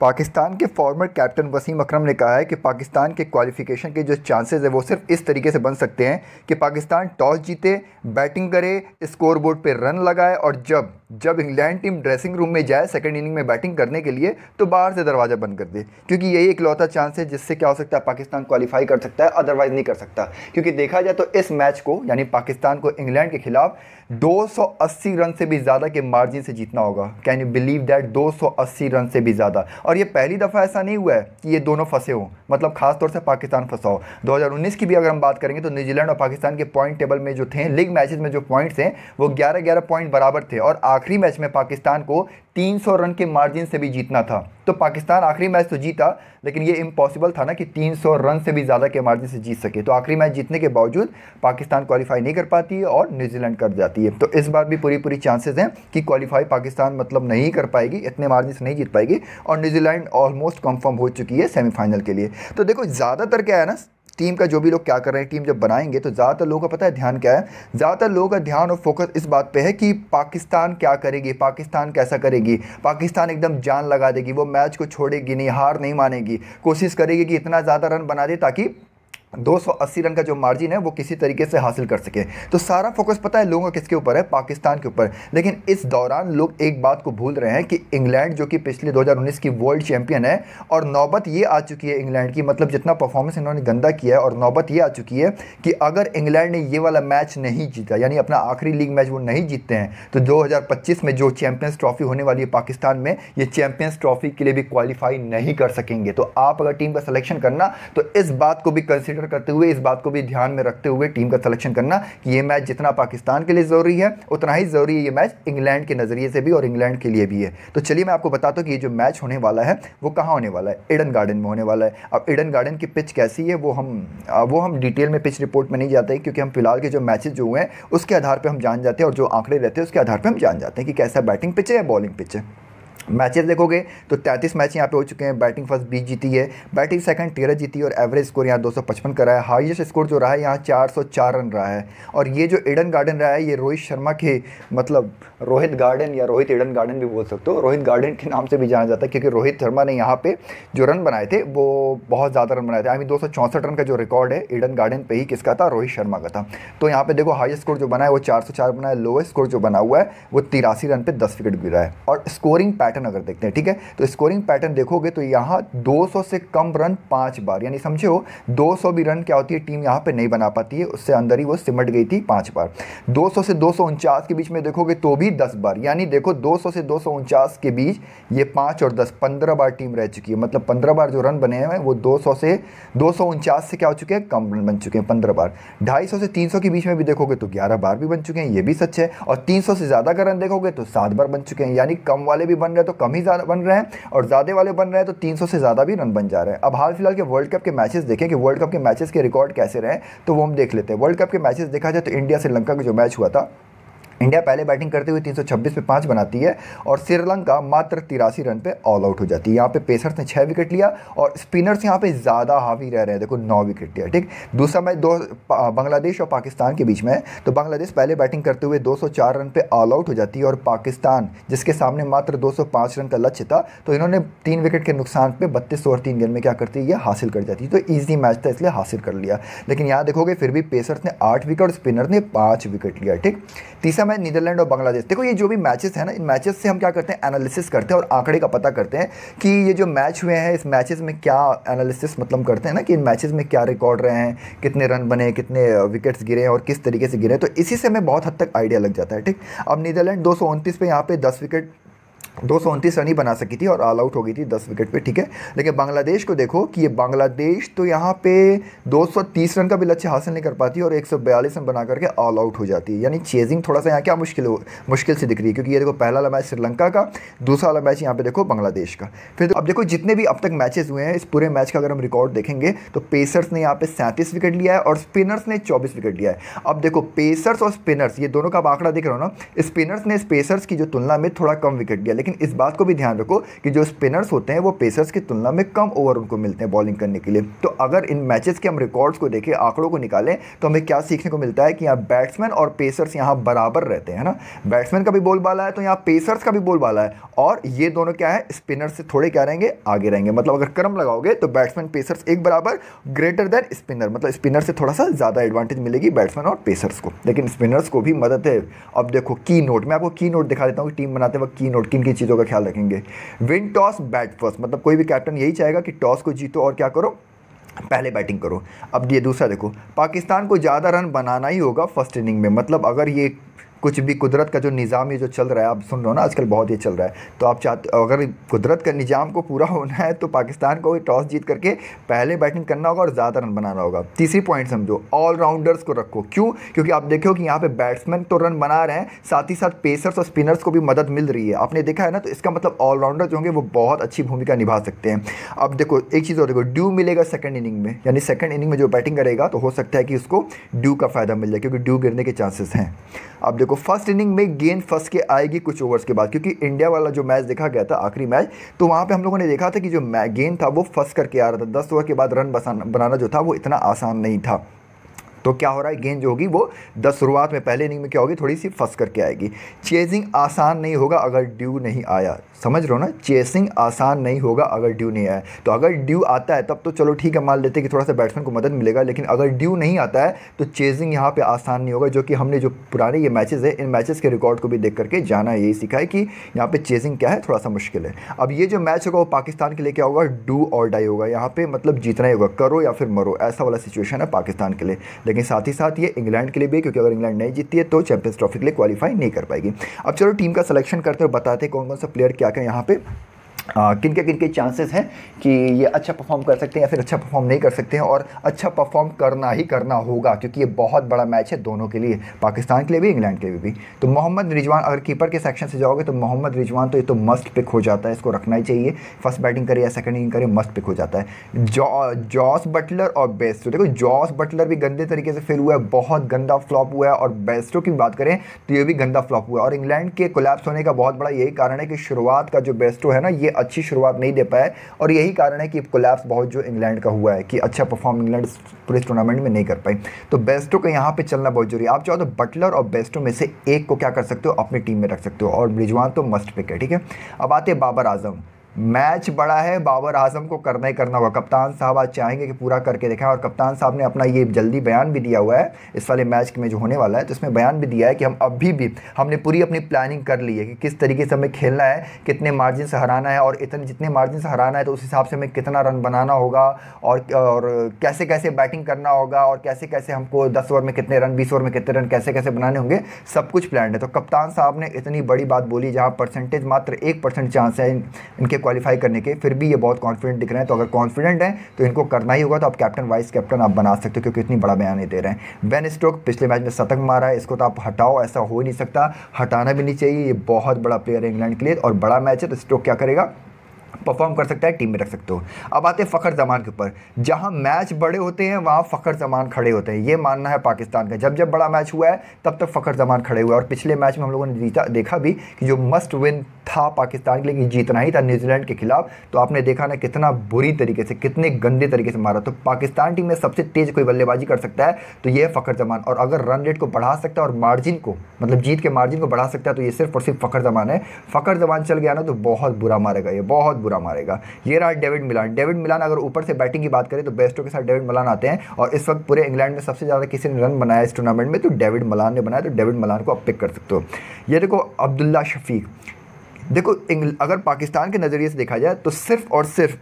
पाकिस्तान के former captain Wasim अकरम ने कहा है कि पाकिस्तान के क्वालिफिकेशन के जो चांसेस है वो सिर्फ इस तरीके से बन सकते हैं कि पाकिस्तान टॉस जीते बैटिंग करे स्कोर बोर्ड पर रन लगाए और जब जब इंग्लैंड टीम ड्रेसिंग रूम में जाए सेकेंड इनिंग में बैटिंग करने के लिए तो बाहर से दरवाज़ा बंद कर दे क्योंकि यही एक लौता चांस है जिससे क्या हो सकता है पाकिस्तान क्वालिफाई कर सकता है अदरवाइज़ नहीं कर सकता क्योंकि देखा जाए तो इस मैच को यानी पाकिस्तान को इंग्लैंड के खिलाफ 280 रन से भी ज़्यादा के मार्जिन से जीतना होगा can you believe that 280 run से भी ज़्यादा और ये पहली दफ़ा ऐसा नहीं हुआ है कि ये दोनों फंसे हों मतलब खास तौर से पाकिस्तान फंसा हो 2019 की भी अगर हम बात करेंगे तो न्यूजीलैंड और पाकिस्तान के पॉइंट टेबल में जो थे लीग मैचेस में जो पॉइंट्स हैं वो ग्यारह ग्यारह पॉइंट बराबर थे और आखिरी मैच में पाकिस्तान को 300 रन के मार्जिन से भी जीतना था तो पाकिस्तान आखिरी मैच तो जीता लेकिन ये इम्पॉसिबल था ना कि 300 रन से भी ज़्यादा के मार्जिन से जीत सके तो आखिरी मैच जीतने के बावजूद पाकिस्तान क्वालिफाई नहीं कर पाती है और न्यूजीलैंड कर जाती है तो इस बार भी पूरी पूरी चांसेस हैं कि क्वालिफाई पाकिस्तान मतलब नहीं कर पाएगी इतने मार्जिन से नहीं जीत पाएगी और न्यूजीलैंड ऑलमोस्ट कन्फर्म हो चुकी है सेमीफाइनल के लिए तो देखो ज़्यादातर क्या है ना टीम का जो भी लोग क्या कर रहे हैं टीम जब बनाएंगे तो ज़्यादातर लोगों का पता है ध्यान क्या है ज़्यादातर लोगों का ध्यान और फोकस इस बात पे है कि पाकिस्तान क्या करेगी पाकिस्तान कैसा करेगी पाकिस्तान एकदम जान लगा देगी वो मैच को छोड़ेगी नहीं हार नहीं मानेगी कोशिश करेगी कि इतना ज़्यादा रन बना दे ताकि 280 रन का जो मार्जिन है वो किसी तरीके से हासिल कर सके तो सारा फोकस पता है लोगों का किसके ऊपर है पाकिस्तान के ऊपर लेकिन इस दौरान लोग एक बात को भूल रहे हैं कि इंग्लैंड जो कि पिछले 2019 की वर्ल्ड चैंपियन है और नौबत ये आ चुकी है इंग्लैंड की मतलब जितना परफॉर्मेंस इन्होंने गंदा किया है और नौबत ये आ चुकी है कि अगर इंग्लैंड ने ये वाला मैच नहीं जीता यानी अपना आखिरी लीग मैच वो नहीं जीतते हैं तो दो में जो चैंपियंस ट्रॉफी होने वाली है पाकिस्तान में ये चैंपियंस ट्रॉफी के लिए भी क्वालिफाई नहीं कर सकेंगे तो आप अगर टीम का सिलेक्शन करना तो इस बात को भी कंसिडर कंसिडर करते हुए इस बात को भी ध्यान में रखते हुए टीम का सिलेक्शन करना कि ये मैच जितना पाकिस्तान के लिए ज़रूरी है उतना ही ज़रूरी है ये मैच इंग्लैंड के नज़रिए से भी और इंग्लैंड के लिए भी है तो चलिए मैं आपको बताता हूँ कि ये जो मैच होने वाला है वो कहाँ होने वाला है इडन गार्डन में होने वाला है अब इडन गार्डन की पिच कैसी है वो हम वो हम डिटेल में पिच रिपोर्ट में नहीं जाते क्योंकि हम फिलहाल के जो मैचेज जो हुए हैं उसके आधार पर हम जान जाते हैं और जो आंकड़े रहते हैं उसके आधार पर हम जान जाते हैं कि कैसा बैटिंग पिच है या बॉलिंग पिच है मैचेस देखोगे तो 33 मैच यहाँ पे हो चुके हैं बैटिंग फर्स्ट बीस जीती है बैटिंग सेकंड तेरह जीती है और एवरेज स्कोर यहाँ 255 का रहा है हाइएस्ट स्कोर जो रहा है यहाँ 404 रन रहा है और ये जो एडन गार्डन रहा है ये रोहित शर्मा के मतलब रोहित गार्डन या रोहित एडन गार्डन भी बोल सकते हो रोहित गार्डन के नाम से भी जाना जाता है क्योंकि रोहित शर्मा ने यहाँ पर जो रन बनाए थे वो बहुत ज़्यादा रन बनाए थे आई मीन दो रन का जो रिकॉर्ड है एडन गार्डन पर ही किसका था रोहित शर्मा का था तो यहाँ पर देखो हाइस्ट स्कोर जो बना है वो चार बना है लोएस्ट स्कोर जो बना हुआ है वो तिरासी रन पर दस विकेट गिरा है और स्कोरिंग पैटर्न पैटर्न अगर देखते हैं ठीक है तो स्कोरिंग पैटर्न देखोगे तो यहाँ 200 से कम रन पांच बार यानी समझे हो 200 भी रन क्या होती है टीम यहाँ पे नहीं बना पाती है उससे अंदर ही वो सिमट गई थी पांच बार 200 से दो के बीच में देखोगे तो भी दस बार यानी देखो दो से दो के बीच ये पाँच और दस पंद्रह बार टीम रह चुकी है मतलब पंद्रह बार जो रन बने हैं वो दो से दो से क्या हो चुके हैं कम रन बन चुके हैं पंद्रह बार ढाई से तीन के बीच में भी देखोगे तो ग्यारह बार भी बन चुके हैं ये भी सच है और तीन से ज़्यादा का रन देखोगे तो सात बार बन चुके हैं यानी कम वाले भी बन रहे तो कम ही बन रहे हैं और ज़्यादा वाले बन रहे हैं तो 300 से ज़्यादा भी रन बन जा रहे हैं अब हाल फिलहाल के वर्ल्ड कप के मैचेस देखें कि वर्ल्ड कप के मैचेस के रिकॉर्ड कैसे रहे तो वो हम देख लेते हैं वर्ल्ड कप के मैचेस देखा जाए तो इंडिया श्रीलंका का जो मैच हुआ था इंडिया पहले बैटिंग करते हुए 326 पे पाँच बनाती है और श्रीलंका मात्र तिरासी रन पे ऑल आउट हो जाती है यहाँ पे पेसर्स ने छः विकेट लिया और स्पिनर्स यहाँ पे ज़्यादा हावी रह रहे हैं देखो नौ विकेट लिया ठीक दूसरा मैच दो बांग्लादेश और पाकिस्तान के बीच में तो बांग्लादेश पहले बैटिंग करते हुए दो रन पे ऑल आउट हो जाती है और पाकिस्तान जिसके सामने मात्र दो रन का लक्ष्य था तो इन्होंने तीन विकेट के नुकसान पर बत्तीस और तीन गेंद में क्या करती है ये हासिल कर जाती है तो ईजी मैच था इसलिए हासिल कर लिया लेकिन यहाँ देखोगे फिर भी पेसर्स ने आठ विकेट और स्पिनर ने पाँच विकेट लिया ठीक तीसरा हम है नीदरलैंड और बांग्लादेश देखो ये जो भी मैचेस है ना इन मैचेस से हम क्या करते हैं एनालिसिस करते हैं और आंकड़े का पता करते हैं कि ये जो मैच हुए हैं इस मैचेस में क्या एनालिसिस मतलब करते हैं ना कि इन मैचेस में क्या रिकॉर्ड रहे हैं कितने रन बने कितने विकेट्स गिरे हैं और किस तरीके से गिरे तो इसी से हमें बहुत हद तक आइडिया लग जाता है ठीक अब नीदरलैंड दो सौ उनतीस पे यहाँ पे दस विकेट दो सौ उनतीस रन ही बना सकी थी और ऑल आउट हो गई थी दस विकेट पे ठीक है लेकिन बांग्लादेश को देखो कि ये बांग्लादेश तो यहाँ पे दो सौ तीस रन का भी लक्ष्य हासिल नहीं कर पाती और एक सौ बयालीस रन बना करके ऑल आउट हो जाती है यानी चेजिंग थोड़ा सा यहाँ क्या मुश्किल हो मुश्किल से दिख रही है क्योंकि ये देखो पहला वाला मैच श्रीलंका का दूसरा वाला मैच यहाँ पे देखो बांग्लादेश का फिर तो अब देखो जितने भी अब तक मैचेज हुए हैं इस पूरे मैच का अगर हम रिकॉर्ड देखेंगे तो पेसर्स ने यहाँ पे सैंतीस विकेट लिया है और स्पिनर्स ने चौबीस विकेट लिया है अब देखो पेसर्स और स्पिनर्स ये दोनों का आंकड़ा देख रहा हूँ ना स्पिनर्स ने पेसर्स की जो तुलना में थोड़ा कम विकेट लिया लेकिन इस बात को भी ध्यान रखो कि जो स्पिनर्स होते हैं वो पेसर्स की तुलना में कम ओवर उनको मिलते हैं बॉलिंग करने के लिए तो अगर इन मैचेस के हम रिकॉर्ड्स को देखें आंकड़ों को निकालें तो हमें क्या सीखने को मिलता है कि यहाँ बैट्समैन और पेसर्स यहाँ बराबर रहते हैं ना बैट्समैन का भी बोल बोलबाला है तो यहाँ पेसर्स का भी बोल बोलबाला है और ये दोनों क्या है स्पिनर से थोड़े क्या रहेंगे आगे रहेंगे मतलब अगर क्रम लगाओगे तो बैट्समैन पेसर्स एक बराबर ग्रेटर देन स्पिनर मतलब स्पिनर से थोड़ा सा ज़्यादा एडवांटेज मिलेगी बैट्समैन और पेसर्स को लेकिन स्पिनर्स को भी मदद है अब देखो की नोट मैं आपको की नोट दिखा देता हूँ टीम बनाते वक्त की नोट किन चीज़ों का ख्याल रखेंगे विन टॉस बैट फर्स्ट मतलब कोई भी कैप्टन यही चाहेगा कि टॉस को जीतो और क्या करो पहले बैटिंग करो अब ये दूसरा देखो पाकिस्तान को ज़्यादा रन बनाना ही होगा फर्स्ट इनिंग में मतलब अगर ये कुछ भी कुदरत का जो निज़ाम ये जो चल रहा है आप सुन रहे हो ना आजकल बहुत ये चल रहा है तो आप चाहते अगर कुदरत का निज़ाम को पूरा होना है तो पाकिस्तान को टॉस जीत करके पहले बैटिंग करना होगा और ज़्यादा रन बनाना होगा तीसरी पॉइंट समझो ऑलराउंडर्स को रखो क्यों क्योंकि आप देखो कि यहाँ पर बैट्समैन तो रन बना रहे हैं साथ ही साथ पेसर्स और स्पिनर्स को भी मदद मिल रही है आपने देखा है ना तो इसका मतलब ऑलराउंडर जो होंगे वो बहुत अच्छी भूमिका निभा सकते हैं अब देखो एक चीज़ और देखो ड्यू मिलेगा सेकंड इनिंग में यानी सेकंड इनिंग में जो बैटिंग करेगा तो हो सकता है कि उसको ड्यू का फ़ायदा मिल जाए क्योंकि ड्यू गिरने के चांसेस हैं अब देखो को फर्स्ट इनिंग में गेंद फंस के आएगी कुछ ओवर्स के बाद क्योंकि इंडिया वाला जो मैच देखा गया था आखिरी मैच तो वहाँ पे हम लोगों ने देखा था कि जो गेंद था वो फंस करके आ रहा था दस ओवर के बाद रन बनाना जो था वो इतना आसान नहीं था तो क्या हो रहा है गेंद जो होगी वो दस शुरुआत में पहले इनिंग में क्या होगी थोड़ी सी फंस करके आएगी चेजिंग आसान नहीं होगा अगर ड्यू नहीं आया समझ रहे हो ना चेसिंग आसान नहीं होगा अगर ड्यू नहीं आए तो अगर ड्यू आता है तब तो चलो ठीक है मान लेते हैं कि थोड़ा सा बैट्समैन को मदद मिलेगा लेकिन अगर ड्यू नहीं आता है तो चेजिंग यहाँ पे आसान नहीं होगा जो कि हमने जो पुराने ये मैचेस है इन मैचेस के रिकॉर्ड को भी देख करके जाना यही सीखा है कि यहाँ पर चेजिंग क्या है थोड़ा सा मुश्किल है अब ये जो मैच होगा वो पाकिस्तान के लिए क्या होगा डू और डाई होगा यहाँ पर मतलब जीतना ही होगा करो या फिर मरो ऐसा वाला सिचुएशन है पाकिस्तान के लिए लेकिन साथ ही साथ ये इंग्लैंड के लिए भी क्योंकि अगर इंग्लैंड नहीं जीतती है तो चैंपियंस ट्रॉफी के लिए क्वालीफाई नहीं कर पाएगी अब चलो टीम का सिलेक्शन करते हो बताते कौन कौन सा प्लेयर क्या जाकर यहाँ पे किन के किन के चांसेस हैं कि ये अच्छा परफॉर्म कर सकते हैं या फिर अच्छा परफॉर्म नहीं कर सकते हैं और अच्छा परफॉर्म करना ही करना होगा क्योंकि ये बहुत बड़ा मैच है दोनों के लिए पाकिस्तान के लिए भी इंग्लैंड के लिए भी तो मोहम्मद रिजवान अगर कीपर के सेक्शन से जाओगे तो मोहम्मद रिजवान तो ये तो मस्ट पिक हो जाता है इसको रखना ही चाहिए फर्स्ट बैटिंग करे या सेकेंड इनिंग करे मस्ट पिक हो जाता है जॉस बटलर और बेस्टो तो देखो जॉस बटलर भी गंदे तरीके से फिर हुआ है बहुत गंदा फ्लॉप हुआ है और बेस्टो की बात करें तो ये भी गंदा फ्लॉप हुआ है और इंग्लैंड के कोलैप्स होने का बहुत बड़ा यही कारण है कि शुरुआत का जो बेस्टो है ना ये अच्छी शुरुआत नहीं दे पाए और यही कारण है कि कोलैप्स बहुत जो इंग्लैंड का हुआ है कि अच्छा परफॉर्म इंग्लैंड पूरे टूर्नामेंट में नहीं कर पाई तो बेस्टो का यहाँ पर चलना बहुत जरूरी आप चाहो तो बटलर और बेस्टो में से एक को क्या कर सकते हो अपनी टीम में रख सकते हो और रिजवान तो मस्ट पिक है ठीक है अब आते हैं बाबर आजम मैच बड़ा है बाबर आजम को करना ही करना होगा कप्तान साहब आज चाहेंगे कि पूरा करके देखें और कप्तान साहब ने अपना ये जल्दी बयान भी दिया हुआ है इस वाले मैच में जो होने वाला है तो इसमें बयान भी दिया है कि हम अभी भी हमने पूरी अपनी प्लानिंग कर ली है कि किस तरीके से हमें खेलना है कितने मार्जिन से हराना है और इतने जितने मार्जिन से हराना है तो उस हिसाब से हमें कितना रन बनाना होगा और और कैसे कैसे बैटिंग करना होगा और कैसे कैसे हमको दस ओवर में कितने रन बीस ओवर में कितने रन कैसे कैसे बनाने होंगे सब कुछ प्लान है तो कप्तान साहब ने इतनी बड़ी बात बोली जहाँ परसेंटेज मात्र एक परसेंट चांस है इनके क्वालिफाई करने के फिर भी ये बहुत कॉन्फिडेंट दिख रहे हैं तो अगर कॉन्फिडेंट हैं तो इनको करना ही होगा तो आप कैप्टन वाइस कैप्टन आप बना सकते हो क्योंकि इतनी बड़ा बयान नहीं दे रहे हैं बेन स्टोक पिछले मैच में शतक मारा है इसको तो आप हटाओ ऐसा हो ही नहीं सकता हटाना भी नहीं चाहिए ये बहुत बड़ा प्लेयर है इंग्लैंड के लिए और बड़ा मैच है तो स्टोक क्या करेगा परफॉर्म कर सकता है टीम में रख सकते हो अब आते हैं फ़खर जमान के ऊपर जहाँ मैच बड़े होते हैं वहाँ फ़खर जमान खड़े होते हैं ये मानना है पाकिस्तान का जब जब बड़ा मैच हुआ है तब तक फ़खर जमान खड़े हुए और पिछले मैच में हम लोगों ने जीता देखा भी कि जो मस्ट विन था पाकिस्तान के लिए जीतना ही था न्यूजीलैंड के खिलाफ तो आपने देखा ना कितना बुरी तरीके से कितने गंदे तरीके से मारा तो पाकिस्तान टीम में सबसे तेज़ कोई बल्लेबाजी कर सकता है तो ये फ़खर जमान और अगर रन रेट को बढ़ा सकता है और मार्जिन को मतलब जीत के मार्जिन को बढ़ा सकता है तो ये सिर्फ और सिर्फ फ़खर जमान है फ़खर जमान चल गया ना तो बहुत बुरा मारेगा ये बहुत बुरा पूरा मारेगा ये रहा डेविड मिलान डेविड मिलान अगर ऊपर से बैटिंग की बात करें तो बेस्टों के साथ डेविड मलान आते हैं और इस वक्त पूरे इंग्लैंड में सबसे ज़्यादा किसी ने रन बनाया इस टूर्नामेंट में तो डेविड मलान ने बनाया तो डेविड मलान को आप पिक कर सकते हो ये देखो अब्दुल्ला शफीक देखो अगर पाकिस्तान के नज़रिए से देखा जाए तो सिर्फ और सिर्फ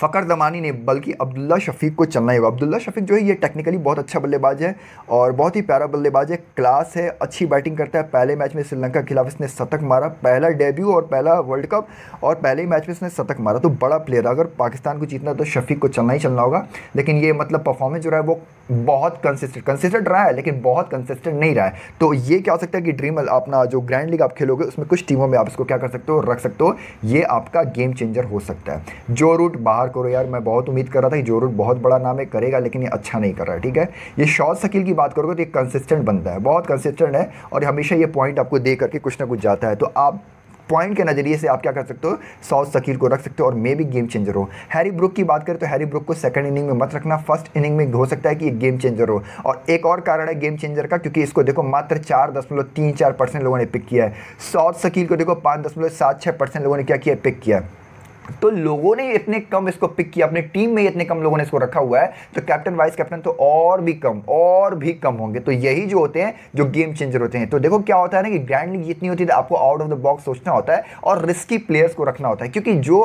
फ़कर दमानी ने बल्कि अब्दुल्ला शफीक को चलना ही होगा अब्दुल्ला शफीक जो है ये टेक्निकली बहुत अच्छा बल्लेबाज है और बहुत ही प्यारा बल्लेबाज है क्लास है अच्छी बैटिंग करता है पहले मैच में श्रीलंका के खिलाफ इसने शतक मारा पहला डेब्यू और पहला वर्ल्ड कप और पहले मैच में इसने शतक मारा तो बड़ा प्लेयर अगर पाकिस्तान को जीतना तो शफीक को चलना ही चलना होगा लेकिन ये मतलब परफॉर्मेंस जो है वो बहुत कंसिस्टेंट कंसिस्टेंट रहा है लेकिन बहुत कंसिस्टेंट नहीं रहा है तो ये क्या हो सकता है कि ड्रीम अपना जो ग्रैंड लीग आप खेलोगे उसमें कुछ टीमों में आप इसको क्या कर सकते हो रख सकते हो ये आपका गेम चेंजर हो सकता है जो रूट बाहर प्यार करो यार मैं बहुत उम्मीद कर रहा था कि जोरूर बहुत बड़ा नाम है करेगा लेकिन ये अच्छा नहीं कर रहा है ठीक है ये शॉर्ट शकील की बात करोगे तो ये कंसिस्टेंट बनता है बहुत कंसिस्टेंट है और हमेशा ये पॉइंट आपको दे करके कुछ ना कुछ जाता है तो आप पॉइंट के नज़रिए से आप क्या कर सकते हो साउथ सकील को रख सकते हो और मे भी गेम चेंजर हो हैरी ब्रुक की बात करें तो हैरी ब्रुक को सेकंड इनिंग में मत रखना फर्स्ट इनिंग में हो सकता है कि ये गेम चेंजर हो और एक और कारण है गेम चेंजर का क्योंकि इसको देखो मात्र चार दशमलव तीन चार परसेंट लोगों ने पिक किया है साउथ सकील को देखो पाँच लोगों ने क्या किया पिक किया है तो लोगों ने इतने कम इसको पिक किया अपने टीम में इतने कम लोगों ने इसको रखा हुआ है तो कैप्टन वाइस कैप्टन तो और भी कम और भी कम होंगे तो यही जो होते हैं जो गेम चेंजर होते हैं तो देखो क्या होता है ना कि ग्रैंड लीग जितनी होती है तो आपको आउट ऑफ द बॉक्स सोचना होता है और रिस्की प्लेयर्स को रखना होता है क्योंकि जो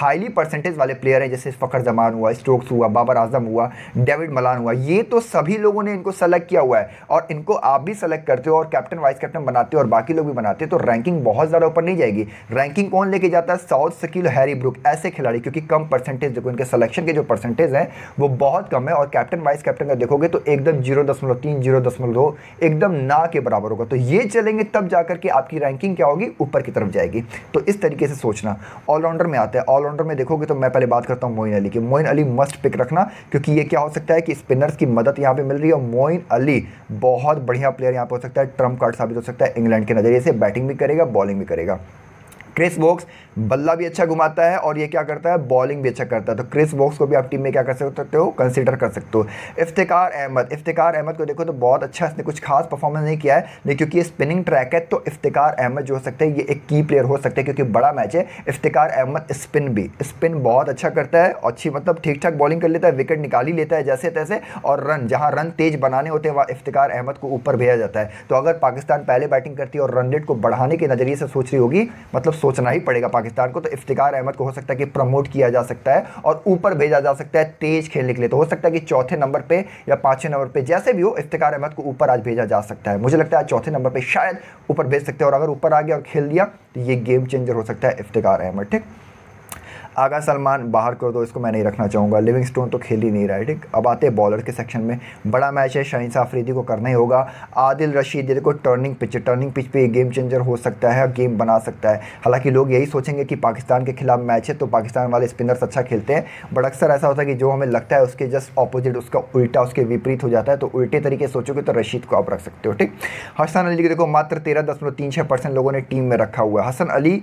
हाईली परसेंटेज वाले प्लेयर हैं जैसे फ़खर जमान हुआ स्ट्रोक्स हुआ बाबर आजम हुआ डेविड मलान हुआ ये तो सभी लोगों ने इनको सेलेक्ट किया हुआ है और इनको आप भी सेलेक्ट करते हो और कैप्टन वाइस कैप्टन बनाते हो और बाकी लोग भी बनाते हो तो रैंकिंग बहुत ज़्यादा ऊपर नहीं जाएगी रैंकिंग कौन लेके जाता है साउथ सकील हैरी ग्रुप ऐसे खिलाड़ी क्योंकि कम परसेंटेज देखो इनके सिलेक्शन के जो परसेंटेज हैं वो बहुत कम है और कैप्टन वाइस कैप्टन का देखोगे तो एकदम जीरो दशमलव तीन जीरो दशमलव दो एकदम ना के बराबर होगा तो ये चलेंगे तब जाकर के आपकी रैंकिंग क्या होगी ऊपर की तरफ जाएगी तो इस तरीके से सोचना ऑलराउंडर में आता है ऑलराउंडर में देखोगे तो मैं पहले बात करता हूँ मोइन अली की मोइन अली मस्ट पिक रखना क्योंकि ये क्या हो सकता है कि स्पिनर्स की मदद यहाँ पर मिल रही है और मोइन अली बहुत बढ़िया प्लेयर यहाँ पर हो सकता है ट्रम्प कार्ड साबित हो सकता है इंग्लैंड के नज़रिए से बैटिंग भी करेगा बॉलिंग भी करेगा क्रिस वोक्स बल्ला भी अच्छा घुमाता है और ये क्या करता है बॉलिंग भी अच्छा करता है तो क्रिस वोक्स को भी आप टीम में क्या कर सकते हो कंसिडर कर सकते हो इफ्तिकार अहमद इफ्तिकार अहमद को देखो तो बहुत अच्छा इसने कुछ खास परफॉर्मेंस नहीं किया है लेकिन क्योंकि ये स्पिनिंग ट्रैक है तो इफ्तिकार अहमद जो हो सकते हैं ये एक की प्लेयर हो सकते हैं क्योंकि बड़ा मैच है इफ्तिकार अहमद स्पिन भी स्पिन बहुत अच्छा करता है अच्छी मतलब ठीक ठाक बॉलिंग कर लेता है विकेट निकाल ही लेता है जैसे तैसे और रन जहाँ रन तेज बनाने होते हैं वहाँ इफ्तिकार अहमद को ऊपर भेजा जाता है तो अगर पाकिस्तान पहले बैटिंग करती है और रन रेट को बढ़ाने के नज़रिए से सोच रही होगी मतलब सोचना ही पड़ेगा पाकिस्तान को तो इफ्तिकार अहमद को हो सकता है कि प्रमोट किया जा सकता है और ऊपर भेजा जा सकता है तेज खेलने के लिए तो हो सकता है कि चौथे नंबर पर या पांचवें नंबर पर जैसे भी हो इफ्तिकार अहमद को ऊपर आज भेजा जा सकता है मुझे लगता है चौथे नंबर पर शायद ऊपर भेज सकते हैं और अगर ऊपर आ गया और खेल दिया तो ये गेम चेंजर हो सकता है इफ्तिकार अहमद ठीक आगा सलमान बाहर कर दो तो इसको मैं नहीं रखना चाहूँगा लिविंग स्टोन तो खेल ही नहीं रहा है ठीक अब आते हैं बॉलर के सेक्शन में बड़ा मैच है शहीन साफरीदी को करना ही होगा आदिल रशीद देखो टर्निंग पिच टर्निंग पिच पे गेम चेंजर हो सकता है गेम बना सकता है हालांकि लोग यही सोचेंगे कि पाकिस्तान के खिलाफ मैच है तो पाकिस्तान वाले स्पिनर्स अच्छा खेलते हैं बट अक्सर ऐसा होता है कि जो हमें लगता है उसके जस्ट अपोजिट उसका उल्टा उसके विपरीत हो जाता है तो उल्टे तरीके सोचोगे तो रशीद को आप रख सकते हो ठीक हसन अली को देखो मात्र तेरह दशमलव तीन छः परसेंट लोगों ने टीम में रखा हुआ है हसन अली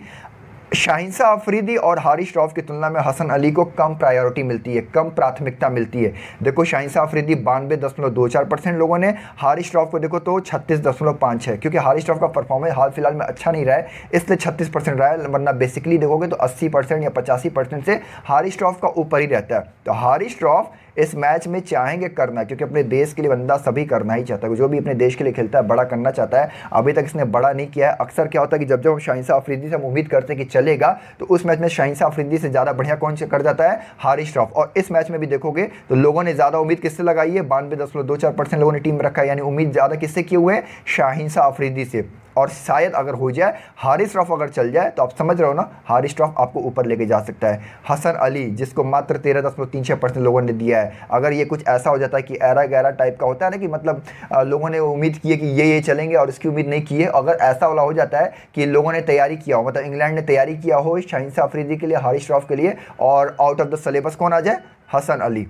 शाहिंसा अफरीदी और हारिश श्रॉफ की तुलना में हसन अली को कम प्रायोरिटी मिलती है कम प्राथमिकता मिलती है देखो शाहिंसा अफरीदी बानवे दशमलव दो चार परसेंट लोगों ने हारिश श्रॉफ को देखो तो छत्तीस दशमलव पाँच है क्योंकि हारिश श्रॉफ का परफॉर्मेंस हाल फिलहाल में अच्छा नहीं रहा है इसलिए छत्तीस परसेंट रहा है वरना बेसिकली देखोगे तो अस्सी परसेंट या पचासी परसेंट से हारिश श्रॉफ का ऊपर ही रहता है तो हारिश श्रॉफ इस मैच में चाहेंगे करना क्योंकि अपने देश के लिए बंदा सभी करना ही चाहता है जो भी अपने देश के लिए खेलता है बड़ा करना चाहता है अभी तक इसने बड़ा नहीं किया है अक्सर क्या होता है कि जब जब हम शाहिंसा अफरीदी से हम उम्मीद करते हैं कि चलेगा तो उस मैच में शाहिशाह अफरीदी से ज़्यादा बढ़िया कौन से कर जाता है हारिश श्रॉफ और इस मैच में भी देखोगे तो लोगों ने ज़्यादा उम्मीद किससे लगाई है बानवे दो चार परसेंट लोगों ने टीम रखा है यानी उम्मीद ज़्यादा किससे किए हुए शाहिंसा अफरीदी से और शायद अगर हो जाए हारिस रॉफ अगर चल जाए तो आप समझ रहे हो ना हारिस रॉफ आपको ऊपर लेके जा सकता है हसन अली जिसको मात्र तेरह दशमलव तीन छः परसेंट लोगों ने दिया है अगर ये कुछ ऐसा हो जाता है कि एरा गैरा टाइप का होता है ना कि मतलब लोगों ने उम्मीद की है कि ये ये चलेंगे और इसकी उम्मीद नहीं की है अगर ऐसा वाला हो जाता है कि लोगों ने तैयारी किया हो मतलब इंग्लैंड ने तैयारी किया हो शाहिंसा अफरीदी के लिए हारिस रॉफ के लिए और आउट ऑफ द सलेबस कौन आ जाए हसन अली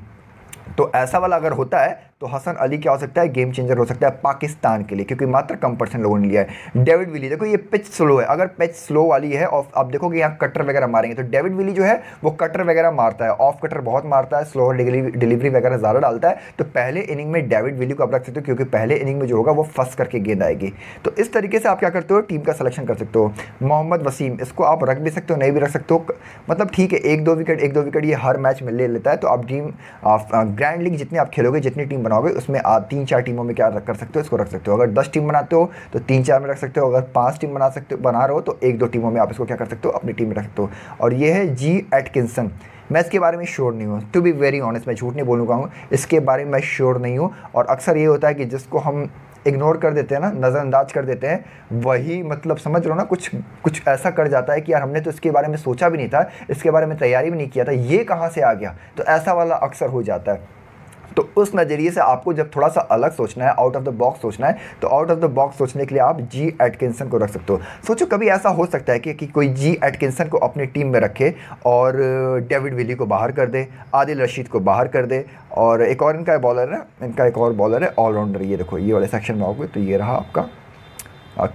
तो ऐसा वाला अगर होता है तो हसन अली क्या हो सकता है गेम चेंजर हो सकता है पाकिस्तान के लिए क्योंकि मात्र कम परसेंट लोगों ने लिया है डेविड विली देखो ये पिच स्लो है अगर पिच स्लो वाली है और आप देखोगे यहाँ कटर वगैरह मारेंगे तो डेविड विली जो है वो कटर वगैरह मारता है ऑफ कटर बहुत मारता है स्लो डिलीवरी वगैरह ज़्यादा डालता है तो पहले इनिंग में डेविड विली को आप रख सकते हो क्योंकि पहले इनिंग में जो होगा वो फंस करके गेंद आएगी तो इस तरीके से आप क्या करते हो टीम का सिलेक्शन कर सकते हो मोहम्मद वसीम इसको आप रख भी सकते हो नहीं भी रख सकते हो मतलब ठीक है एक दो विकेट एक दो विकेट ये हर मैच में ले लेता है तो आप टीम ग्रैंड लीग जितने आप खेलोगे जितनी टीम बनाओगे उसमें आप तीन चार टीमों में क्या रख कर सकते हो इसको रख सकते हो अगर दस टीम बनाते हो तो तीन चार में रख सकते हो अगर पाँच टीम बना सकते हो बना रहे हो तो एक दो टीमों में आप इसको क्या कर सकते हो अपनी टीम में रख सकते हो और ये है जी एटकिंसन मैं इसके बारे में श्योर नहीं हूँ टू बी वेरी ऑनेस्ट मैं झूठ नहीं बोलूँगा हूँ इसके बारे में मैं श्योर नहीं हूँ और अक्सर ये होता है कि जिसको हम इग्नोर कर देते हैं ना नज़रअंदाज कर देते हैं वही मतलब समझ लो ना कुछ कुछ ऐसा कर जाता है कि यार हमने तो इसके बारे में सोचा भी नहीं था इसके बारे में तैयारी भी नहीं किया था ये कहाँ से आ गया तो ऐसा वाला अक्सर हो जाता है तो उस नज़रिए से आपको जब थोड़ा सा अलग सोचना है आउट ऑफ द बॉक्स सोचना है तो आउट ऑफ द बॉक्स सोचने के लिए आप जी एटकिंसन को रख सकते हो सोचो कभी ऐसा हो सकता है कि, कि कोई जी एटकिंसन को अपनी टीम में रखे और डेविड uh, विली को बाहर कर दे आदिल रशीद को बाहर कर दे और एक और इनका बॉलर है इनका एक और बॉलर है ऑलराउंडर ये देखो ये वाले सेक्शन में आओगे तो ये रहा आपका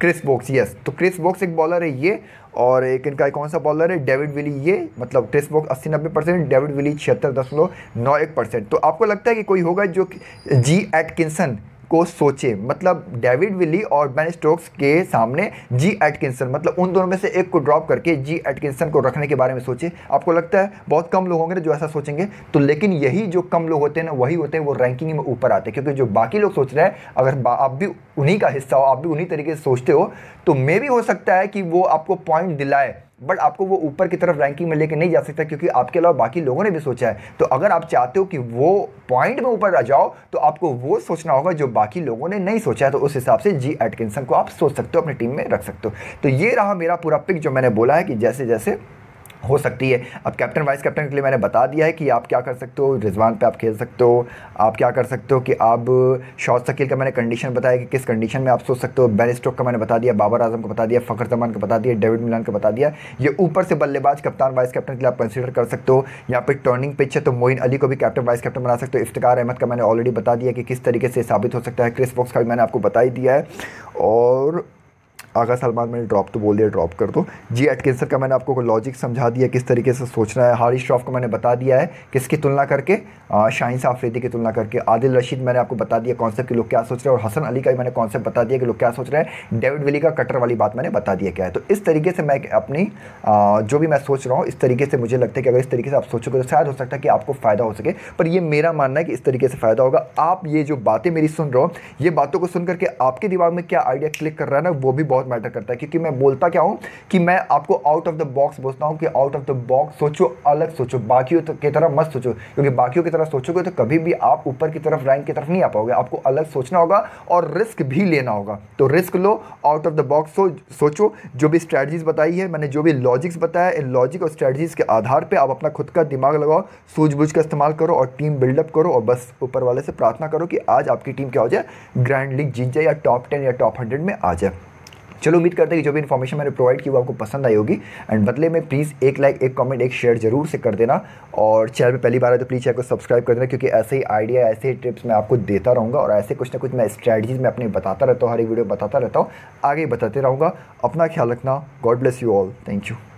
क्रिस बॉक्स यस तो क्रिस बॉक्स एक बॉलर है ये और एक इनका कौन सा बॉलर है डेविड विली ये मतलब टेस्ट बॉक्स अस्सी नब्बे परसेंट डेविड विली छिहत्तर दशमलव नौ एक परसेंट तो आपको लगता है कि कोई होगा जो जी एटकिंसन को सोचे मतलब डेविड विली और बेन स्टोक्स के सामने जी एटकिंसन मतलब उन दोनों में से एक को ड्रॉप करके जी एटकिंसन को रखने के बारे में सोचे आपको लगता है बहुत कम लोग होंगे ना जो ऐसा सोचेंगे तो लेकिन यही जो कम लोग होते हैं ना वही होते हैं वो रैंकिंग में ऊपर आते हैं क्योंकि जो बाकी लोग सोच रहे हैं अगर आप भी उन्हीं का हिस्सा हो आप भी उन्हीं तरीके से सोचते हो तो मे भी हो सकता है कि वो आपको पॉइंट दिलाए बट आपको वो ऊपर की तरफ रैंकिंग में लेके नहीं जा सकता क्योंकि आपके अलावा बाकी लोगों ने भी सोचा है तो अगर आप चाहते हो कि वो पॉइंट में ऊपर आ जाओ तो आपको वो सोचना होगा जो बाकी लोगों ने नहीं सोचा है तो उस हिसाब से जी एटकिंसन को आप सोच सकते हो अपनी टीम में रख सकते हो तो ये रहा मेरा पूरा पिक जो मैंने बोला है कि जैसे जैसे हो सकती है अब कैप्टन वाइस कैप्टन के लिए मैंने बता दिया है कि आप क्या कर सकते हो रिजवान पे आप खेल सकते हो आप क्या कर सकते हो कि आप शॉर्ट शकील का मैंने कंडीशन बताया कि किस कंडीशन में आप सोच सकते हो बैन स्टोक का मैंने बता दिया बाबर आजम को बता दिया फ़खर जमान का बता दिया डेविड मिलान का बता दिया ये ऊपर से बल्लेबाज कप्तान वाइस कैप्टन के लिए आप कंसिडर कर सकते हो यहाँ पर टर्निंग पिच है तो मोइन अली को भी कैप्टन वाइस कैप्टन बना सकते हो इफ्तार अहमद का मैंने ऑलरेडी बता दिया कि किस तरीके से साबित हो सकता है क्रिस बॉक्स का भी मैंने आपको बता ही दिया है और आगा सलमान मैंने ड्रॉप तो बोल दिया ड्रॉप कर दो जी एटकिंसन का मैंने आपको लॉजिक समझा दिया किस तरीके से सोचना है हारिश श्रॉफ को मैंने बता दिया है किसकी तुलना करके शाहिन साफरीदी की तुलना करके आदिल रशीद मैंने आपको बता दिया कॉन्सेप्ट कि लोग क्या सोच रहे हैं और हसन अली का भी मैंने कॉन्सेप्ट बता दिया कि लोग क्या सोच रहे हैं डेविड विली का कटर वाली बात मैंने बता दिया क्या है तो इस तरीके से मैं अपनी जो भी मैं सोच रहा हूँ इस तरीके से मुझे लगता है कि अगर इस तरीके से आप सोचोगे तो शायद हो सकता है कि आपको फ़ायदा हो सके पर ये मेरा मानना है कि इस तरीके से फ़ायदा होगा आप ये जो बातें मेरी सुन रहे हो ये बातों को सुन करके आपके दिमाग में क्या आइडिया क्लिक कर रहा है ना वो भी बहुत बहुत मैटर करता है क्योंकि मैं बोलता क्या हूँ कि मैं आपको आउट ऑफ द बॉक्स बोलता हूँ कि आउट ऑफ द बॉक्स सोचो अलग सोचो बाकियों की तरह मत सोचो क्योंकि बाकियों की तरह सोचोगे तो कभी भी आप ऊपर की तरफ रैंक की तरफ नहीं आ पाओगे आपको अलग सोचना होगा और रिस्क भी लेना होगा तो रिस्क लो आउट ऑफ द बॉक्स सोचो जो भी स्ट्रैटजीज बताई है मैंने जो भी लॉजिक्स बताया इन लॉजिक और स्ट्रैटजीज के आधार पर आप अपना खुद का दिमाग लगाओ सूझबूझ का इस्तेमाल करो और टीम बिल्डअप करो और बस ऊपर वाले से प्रार्थना करो कि आज आपकी टीम क्या हो जाए ग्रैंड लीग जीत जाए या टॉप टेन या टॉप हंड्रेड में आ जाए चलो उम्मीद करते हैं कि जो भी इन्फॉर्मेशन मैंने प्रोवाइड की वो आपको पसंद आई होगी एंड बदले में प्लीज़ एक लाइक एक कमेंट एक शेयर जरूर से कर देना और चैनल पे पहली बार है तो प्लीज़ चैनल को सब्सक्राइब कर देना क्योंकि ऐसे ही आइडिया ऐसे ही टिप्स मैं आपको देता रहूँगा और ऐसे कुछ ना कुछ मैं स्ट्रैटीज मैं अपने बताता रहता हूँ हर एक वीडियो बताता रहता हूँ आगे बताते रहूँगा अपना ख्याल रखना God bless you all thank you